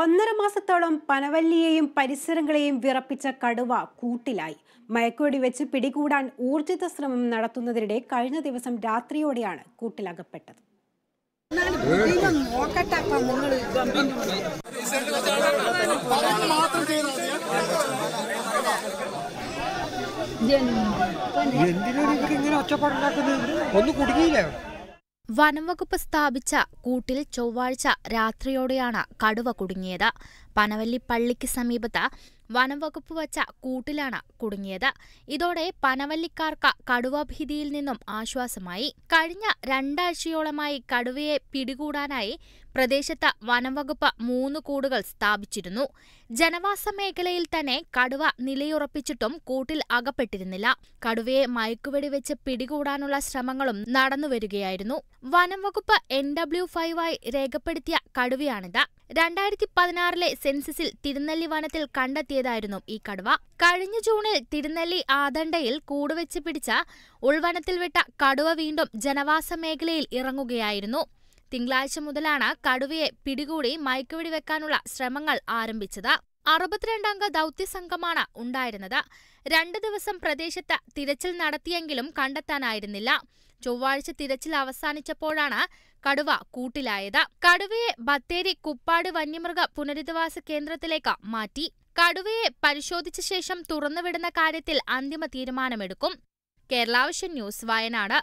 ഒന്നര മാസത്തോളം പനവല്ലിയെയും പരിസരങ്ങളെയും വിറപ്പിച്ച കടുവ കൂട്ടിലായി മയക്കുവെടി വെച്ച് പിടികൂടാൻ ഊർജിത ശ്രമം നടത്തുന്നതിനിടെ കഴിഞ്ഞ ദിവസം രാത്രിയോടെയാണ് കൂട്ടിലകപ്പെട്ടത് ഒന്ന് കുടുങ്ങിയില്ലേ വനംവകുപ്പ് സ്ഥാപിച്ച കൂട്ടിൽ ചൊവ്വാഴ്ച രാത്രിയോടെയാണ് കടുവ കുടുങ്ങിയത് പനവല്ലി പള്ളിക്ക് സമീപത്ത് വനംവകുപ്പ് വച്ച കൂട്ടിലാണ് കുടുങ്ങിയത് ഇതോടെ പനവല്ലിക്കാർക്ക് കടുവഭീതിയിൽ നിന്നും ആശ്വാസമായി കഴിഞ്ഞ രണ്ടാഴ്ചയോളമായി കടുവയെ പിടികൂടാനായി പ്രദേശത്ത് വനംവകുപ്പ് മൂന്ന് കൂടുകൾ സ്ഥാപിച്ചിരുന്നു ജനവാസ മേഖലയിൽ തന്നെ കടുവ നിലയുറപ്പിച്ചിട്ടും കൂട്ടിൽ അകപ്പെട്ടിരുന്നില്ല കടുവയെ മയക്കുവെടി വെച്ച് പിടികൂടാനുള്ള ശ്രമങ്ങളും നടന്നുവരികയായിരുന്നു വനംവകുപ്പ് എൻ ഡബ്ല്യു ഫൈവായി രേഖപ്പെടുത്തിയ കടുവയാണിത് രണ്ടായിരത്തി പതിനാറിലെ സെൻസസിൽ തിരുനെല്ലി വനത്തിൽ കണ്ടെത്തിയതായിരുന്നു ഈ കടുവ കഴിഞ്ഞ ജൂണിൽ തിരുനെല്ലി ആദണ്ടയിൽ കൂടുവെച്ച് പിടിച്ച ഉൾവനത്തിൽ വിട്ട കടുവ വീണ്ടും ജനവാസ മേഖലയിൽ ഇറങ്ങുകയായിരുന്നു തിങ്കളാഴ്ച മുതലാണ് കടുവയെ പിടികൂടി മയക്കുവെടി വെക്കാനുള്ള ശ്രമങ്ങൾ ആരംഭിച്ചത് അറുപത്തിരണ്ടംഗ ദൗത്യസംഘമാണ് ഉണ്ടായിരുന്നത് രണ്ട് ദിവസം പ്രദേശത്ത് തിരച്ചിൽ നടത്തിയെങ്കിലും കണ്ടെത്താനായിരുന്നില്ല ചൊവ്വാഴ്ച തിരച്ചിൽ അവസാനിച്ചപ്പോഴാണ് കടുവ കൂട്ടിലായത് കടുവയെ ബത്തേരി കുപ്പാട് വന്യമൃഗ പുനരധിവാസ കേന്ദ്രത്തിലേക്ക് മാറ്റി കടുവയെ പരിശോധിച്ച ശേഷം തുറന്നുവിടുന്ന കാര്യത്തിൽ അന്തിമ തീരുമാനമെടുക്കും കേരളാവിഷൻ ന്യൂസ് വയനാട്